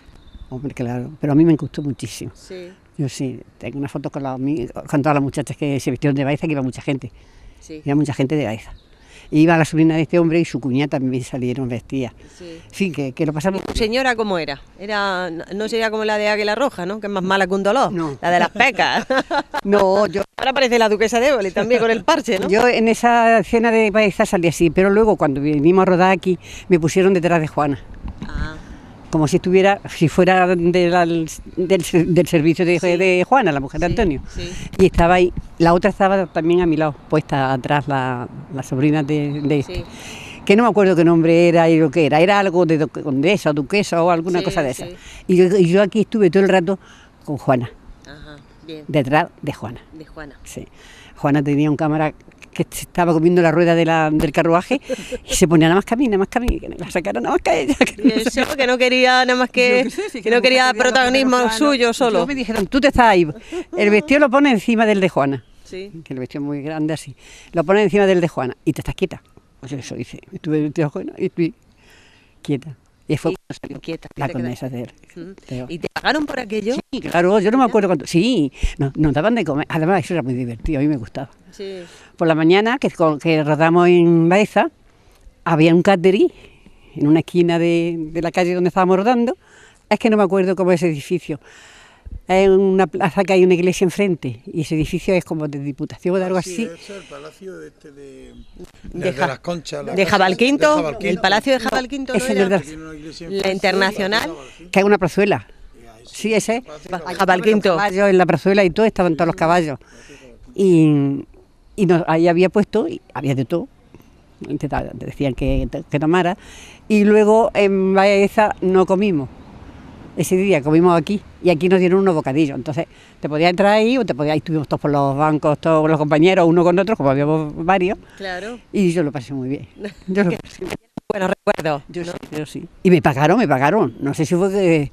Hombre, claro, pero a mí me gustó muchísimo. Yo sí, tengo una foto con, con todas las muchachas que se vestieron de baiza, que iba mucha gente. Sí. Iba mucha gente de Baeza. Iba la sobrina de este hombre y su cuñada también salieron vestidas. Sí, que, lo pasamos. señora cómo era? era? No sería como la de Águila Roja, ¿no? Que es más mala que un dolor. La de las pecas. [laughs] no, yo. Ahora parece la duquesa de Éboli también con el parche, ¿no? Yo en esa cena de Baeza salí así, pero luego cuando vinimos a rodar aquí me pusieron detrás de Juana. Ah como si estuviera, si fuera del, servicio de, Juana, la mujer de Antonio. Y estaba ahí, la otra estaba también a mi lado, puesta atrás, la, sobrina de, este. Que no me acuerdo qué nombre era y lo que era, era algo de condesa, duquesa o alguna cosa de esa. Y yo, aquí estuve todo el rato con Juana. Detrás de Juana. De Juana. Sí. Juana tenía un cámara que estaba comiendo la rueda del carruaje y se ponía nada más que a mí, nada más que a mí, que la sacaron nada más que a ella. Que no, que no quería nada más que, que, no quería protagonismo suyo solo. me dijeron, tú te estás ahí, el vestido lo pone encima del de Juana, sí. que el vestido es muy grande así, lo pone encima del de Juana y te estás quieta. O eso dice, estuve Juana y estoy quieta. Y fue cuando salió quieta, la condesa de ¿Y te pagaron por aquello? Sí, claro, yo no me acuerdo cuánto. Sí, nos no, daban de comer. Además, eso era muy divertido, a mí me gustaba. Sí por la mañana, que, que rodamos en Baeza, había un caderí en una esquina de, la calle donde estábamos rodando. Es que no me acuerdo cómo es ese edificio. Es una plaza que hay una iglesia enfrente y ese edificio es como de diputación o de algo así. Es el palacio de, este de, de, de, Jabalquinto, el palacio de Jabalquinto. la, internacional. Que hay una prazuela... Sí, ese es. Jabalquinto. en la prazuela y todo, estaban todos los caballos. Y y nos, ahí había puesto, había de todo, decían que, que tomara, y luego en Baeza no comimos. Ese día comimos aquí y aquí nos dieron unos bocadillos. Entonces te podías entrar ahí o te podías, estuvimos todos por los bancos, todos los compañeros, uno con otro, como habíamos varios. Claro. Y yo lo pasé muy bien. [laughs] Yo lo Bueno, recuerdo. Yo, sí, sí. Y me pagaron, me pagaron. No sé si fue que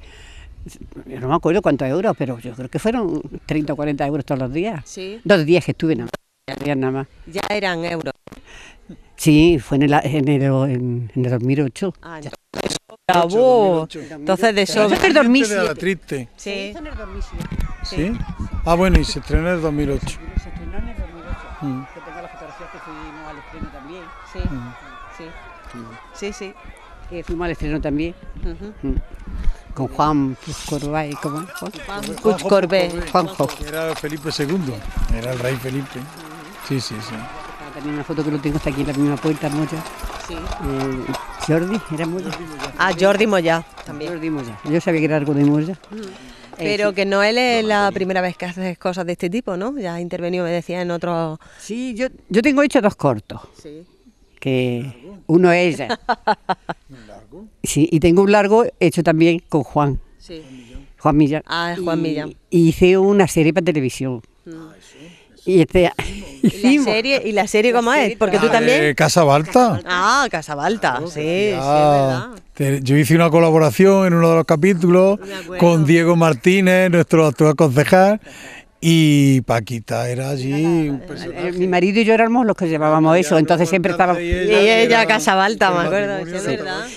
no me acuerdo cuántos euros, pero yo creo que fueron 30 o 40 euros todos los días. Sí. Dos días que estuve nada ya eran euros. Sí, fue en el, en el, 2008. Ah, entonces, entonces de Eso es el 2007. De la Sí. en el 2007. Ah, bueno, y se estrenó en el 2008. Se estrenó en el 2008. Mm. Que tengo las fotografías que fuimos al estreno también. Sí. Mm. Mm. Sí. Sí, fuimos al estreno también. Uh -huh. mm. Con Juan Corbay, ¿cómo? Juan Corbay. Juanjo. Era Felipe II, era el rey Felipe. Sí, sí, sí. También una foto que lo tengo hasta aquí en la misma puerta, Moya. Sí. Eh, Jordi, era Moya. Ah, Jordi Moya también. Jordi Moya. Yo sabía que era algo de Moya. Mm. Pero eh, que no es la primera vez que haces cosas de este tipo, ¿no? Ya ha intervenido, me decía, en otro. Sí, yo, yo tengo hecho dos cortos. Sí. Que uno es... ¿Un largo? Sí, y tengo un largo hecho también con Juan. Sí. Juan Millán. Ah, Juan Millán. hice una serie para televisión. Mm. Este, [laughs] y la serie, ¿Y cómo es? Porque tú también... Casa Balta. Ah, Casa Balta, sí, sí, ah, verdad. yo hice una colaboración en uno de los capítulos con Diego Martínez, nuestro actual concejal, y Paquita era allí. mi marido y yo éramos los que llevábamos eso, entonces siempre estábamos. Y ella, y Casabalta, me acuerdo,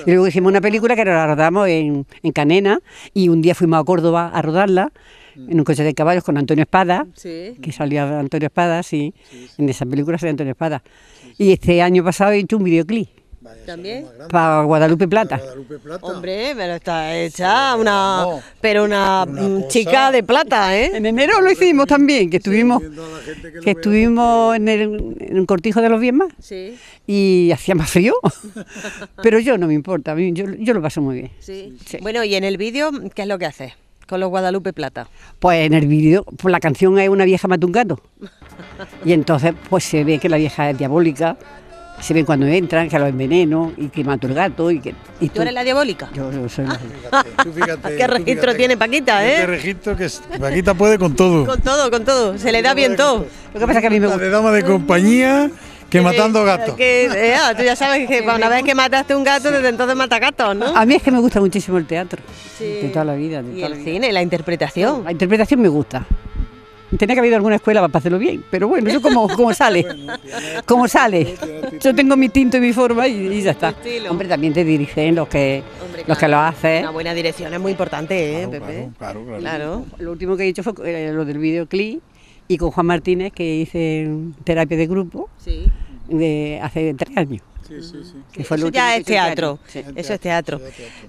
Y luego hicimos una película que la rodamos en, Canena y un día fuimos a Córdoba a rodarla mm. en un coche de caballos con Antonio Espada, que salía Antonio Espada, sí, en esa película salía Antonio Espada. Y este año pasado he hecho un videoclip ¿También? Para Guadalupe Plata. Hombre, pero está hecha una, pero una, mm, chica de plata, ¿eh? En enero lo hicimos también, que estuvimos, que, estuvimos en el, cortijo de los Viesmas sí. y hacía más frío, [laughs] pero yo no me importa, yo, lo paso muy bien. Sí. Bueno, y en el vídeo, ¿qué es lo que haces con los Guadalupe Plata? Pues en el vídeo, pues la canción es una vieja mata un gato [laughs] y entonces pues se ve que la vieja es diabólica se ven cuando entran, que los enveneno y que mato el gato. Y que, y ¿Tú eres la diabólica? Yo, no soy la ¿Qué registro tiene Paquita, eh? Qué este registro que Paquita puede con todo. Con todo, con todo. Se le da bien todo. Lo que pasa es que a mí me gusta. de dama de compañía que eh, matando eh, gatos. Eh, ah, ya sabes que una vez que mataste un gato, desde entonces mata gatos, ¿no? A mí es que me gusta muchísimo el teatro. De toda la vida. y el cine, la interpretación. La interpretación me gusta. Tenía que haber alguna escuela para hacerlo bien, pero bueno, yo como, como sale, como sale. Yo tengo mi tinto y mi forma y, ya está. Hombre, también te dirigen los que, que lo hacen. Una buena dirección es muy importante, ¿eh, claro, Pepe? Claro, claro, Lo último que he dicho fue eh, lo del videoclip y con Juan Martínez, que hice terapia de grupo de hace tres años. Sí, sí, sí. Eso ya es teatro. Eso es teatro.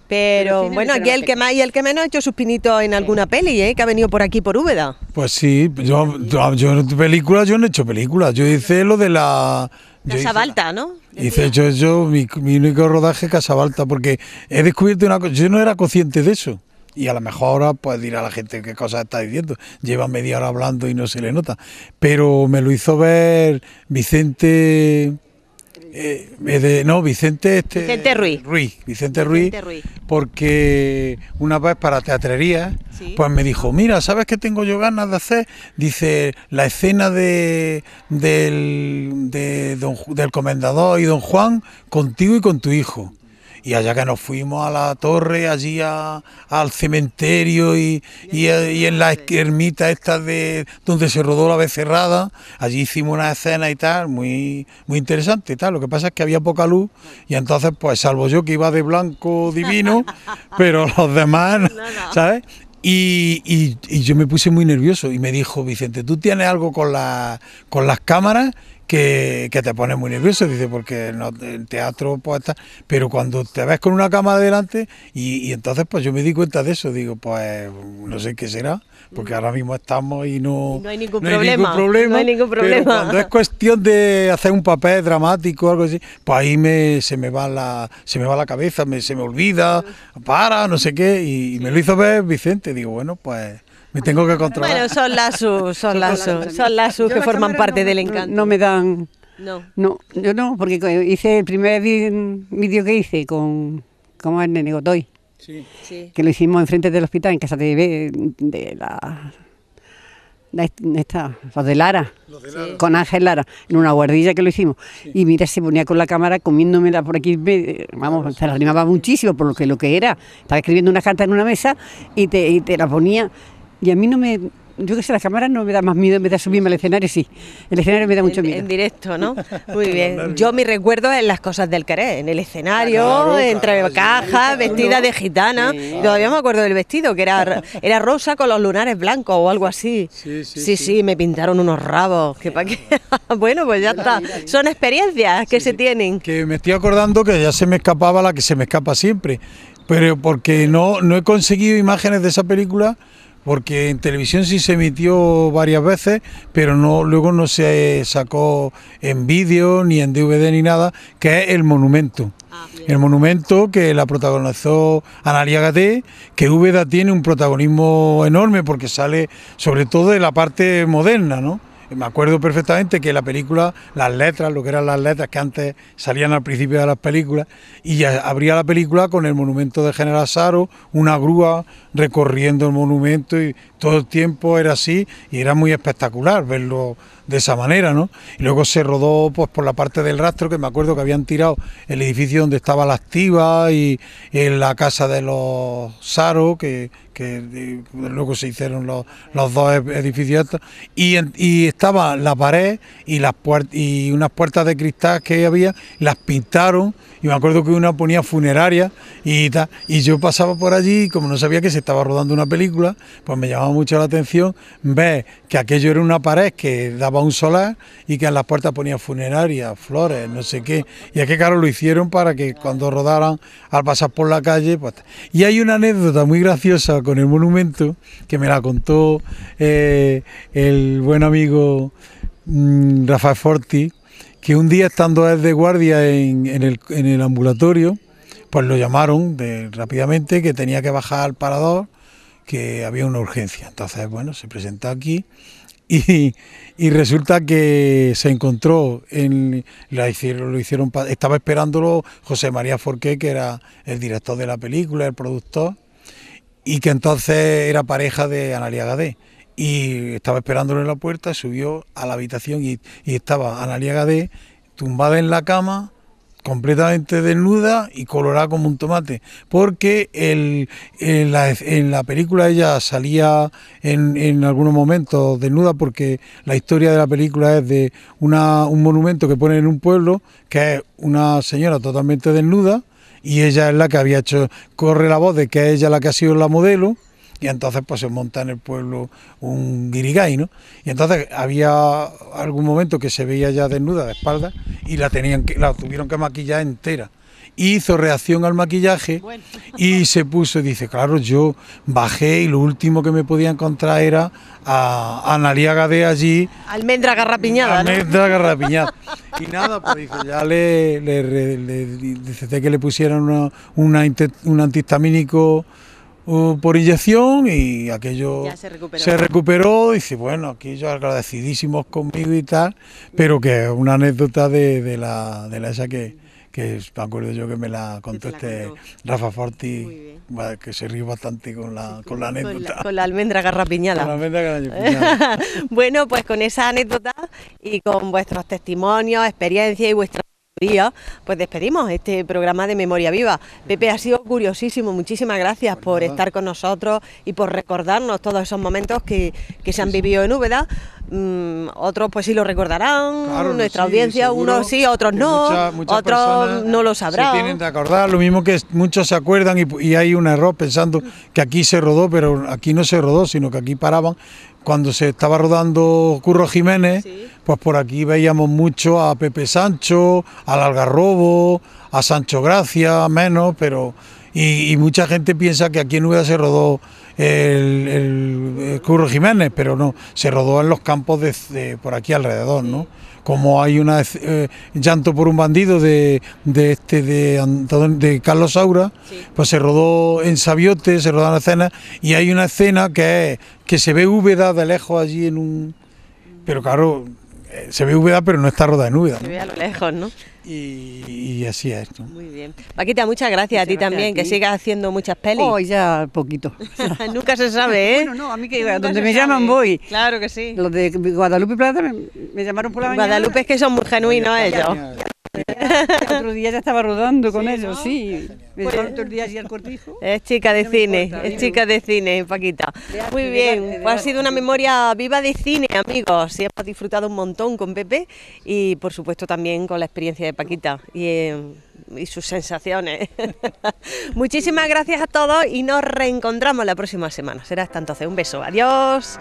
Pero, bueno, aquí el que más y el que menos ha hecho sus pinitos en alguna peli, ¿eh? Que ha venido por aquí, por Úbeda. Pues sí, yo, yo películas, yo no he hecho películas. Yo hice lo de la... Casabalta, ¿no? Hice yo, yo mi, único rodaje Casabalta, porque he descubierto una cosa, yo no era consciente de eso. Y a lo mejor ahora pues dirá a la gente qué cosa está diciendo. Lleva media hora hablando y no se le nota. Pero me lo hizo ver Vicente eh, de, no, Vicente, este, Vicente Ruiz. Vicente porque una vez para teatrería, pues me dijo, mira, ¿sabes qué tengo yo ganas de hacer? Dice, la escena de, del, del comendador y don Juan contigo y con tu hijo. Y allá que nos fuimos a la torre, allí al cementerio y, en la ermita esta de donde se rodó la cerrada allí hicimos una escena y tal, muy, muy interesante y tal. Lo que pasa es que había poca luz y entonces, pues salvo yo que iba de blanco divino, [laughs] pero los demás, ¿sabes? Y, y, yo me puse muy nervioso y me dijo, Vicente, ¿tú tienes algo con, la, con las cámaras? que, te pone muy nervioso, dice, porque no, en teatro pues está, pero cuando te ves con una cama delante y, entonces pues yo me di cuenta de eso, digo, pues no sé qué será, porque mm. ahora mismo estamos y no, no, hay, ningún problema, no hay ningún problema, cuando es cuestión de hacer un papel dramático o algo así, pues ahí me, se, me va la, se me va la cabeza, me, se me olvida, para, no sé qué, y me lo hizo ver Vicente, digo, bueno, pues me tengo que controlar. Bueno, son sus, son sus. son sus que forman parte del encanto. No me dan. No. No, yo no, porque hice el primer vídeo que hice con. ¿Cómo es Nene Sí. sí. Que lo hicimos enfrente del hospital, en casa de, de la. De esta, los de Lara, con Ángel Lara, en una guardilla que lo hicimos. Y mira, se ponía con la cámara comiéndomela por aquí, vamos, se la animaba muchísimo por lo que, lo que era. Estaba escribiendo una carta en una mesa y te, y te la ponía y a mí no me, yo que sé, las cámaras no me da más miedo, me da subirme al escenario, sí. El escenario me da mucho miedo. En, directo, ¿no? [laughs] Muy bien. Yo mi recuerdo en las cosas del querer, en el escenario, entre cajas, vestida de gitana. Todavía me acuerdo del vestido, que era, [laughs] era rosa con los lunares blancos o algo así. Sí, sí, sí, sí me pintaron unos rabos. Que pa qué? [laughs] bueno, pues ya está. Son experiencias que se tienen. Que me estoy acordando que ya se me escapaba la que se me escapa siempre. Pero porque no, no he conseguido imágenes de esa película porque en televisión sí se emitió varias veces, pero no luego no se sacó en vídeo ni en DVD ni nada, que es el monumento. Ah, el monumento que la protagonizó Analia Gaté, que Úbeda tiene un protagonismo enorme porque sale sobre todo de la parte moderna, ¿no? me acuerdo perfectamente que la película, las letras, lo que eran las letras que antes salían al principio de las películas, y ya abría la película con el monumento de General Saro, una grúa recorriendo el monumento y todo el tiempo era así y era muy espectacular verlo de esa manera, ¿no? Y luego se rodó pues por la parte del rastro, que me acuerdo que habían tirado el edificio donde estaba la activa y, la casa de los Saros, que, pues, luego se hicieron los, dos edificios y, estaba la pared y las y unas puertas de cristal que había, las pintaron y me acuerdo que una ponía funeraria y y yo pasaba por allí y como no sabía que se estaba rodando una película, pues me llamaba mucho la atención ver que aquello era una pared que daba un solar y que en las puertas ponía funeraria, flores, no sé qué, y es que claro lo hicieron para que cuando rodaran al pasar por la calle, pues... Y hay una anécdota muy graciosa con el monumento que me la contó eh, el buen amigo mm, Rafael Forti, que un día estando él de guardia en, el, ambulatorio, pues lo llamaron rápidamente que tenía que bajar al parador, que había una urgencia. Entonces, bueno, se presentó aquí y, resulta que se encontró, en, la hicieron, lo hicieron, estaba esperándolo José María Forqué, que era el director de la película, el productor, y que entonces era pareja de Analia Gadé y estaba esperándolo en la puerta, subió a la habitación y, estaba Analia D tumbada en la cama, completamente desnuda y colorada como un tomate, porque el, en, la, película ella salía en, algunos momentos desnuda porque la historia de la película es de una, un monumento que ponen en un pueblo, que es una señora totalmente desnuda y ella es la que había hecho, corre la voz de que es ella la que ha sido la modelo y entonces pues se monta en el pueblo un guirigay, ¿no? Y entonces había algún momento que se veía ya desnuda de espalda y la tenían que, la tuvieron que maquillar entera. Hizo reacción al maquillaje y se puso, y dice, claro, yo bajé y lo último que me podía encontrar era a Analiaga de allí. Almendra garrapiñada. Almendra garrapiñada. Y nada, pues ya le, le, que le pusieran un una, antihistamínico por inyección y aquello se recuperó. y Dice, bueno, aquí yo agradecidísimos conmigo y tal, pero que es una anécdota de, la, de la esa que, que me acuerdo yo que me la contó este Rafa Forti, que se ríe bastante con la, con la anécdota. Con la, almendra garrapiñada. Con [laughs] bueno, pues con esa anécdota y con vuestros testimonios, experiencias y vuestras día, pues despedimos este programa de Memoria Viva. Pepe, ha sido curiosísimo, muchísimas gracias pues por estar con nosotros y por recordarnos todos esos momentos que, se han vivido en Úbeda. Mm, otros pues sí lo recordarán, nuestra audiencia, unos sí, otros no, otros no lo sabrán. tienen de acordar, lo mismo que muchos se acuerdan y, hay un error pensando que aquí se rodó, pero aquí no se rodó, sino que aquí paraban cuando se estaba rodando Curro Jiménez pues por aquí veíamos mucho a Pepe Sancho, al Algarrobo, a Sancho Gracia, menos, pero... Y, mucha gente piensa que aquí en Ueda se rodó el, el, Curro Jiménez, pero no, se rodó en los campos de, por aquí alrededor, ¿no? Como hay una eh, llanto por un bandido de, de este de, de Carlos Saura, pues se rodó en Sabiote, se rodó en la escena... y hay una escena que es, que se ve Úbeda de lejos allí en un pero claro, eh, se ve UVA, pero no está roda de nube. Se ve a lo lejos, ¿no? Y, así es. Muy bien. Paquita, muchas gracias a ti también, que sigas haciendo muchas pelis. Hoy ya poquito. [laughs] Nunca se sabe, ¿eh? Bueno, no, a mí que donde me llaman voy. Claro que sí. Los de Guadalupe Plata me, llamaron por la mañana. Guadalupe es que son muy genuinos ellos. [laughs] Otro día ya estaba rodando con ellos, sí. días y el cortijo. Es chica de cine, es chica de cine, Paquita. Muy bien, pues ha sido una memoria viva de cine, amigos. Sí, hemos disfrutado un montón con Pepe y por supuesto también con la experiencia de Paquita y eh, sus sensaciones. [laughs] Muchísimas gracias a todos y nos reencontramos la próxima semana. Será hasta entonces. Un beso. Adiós.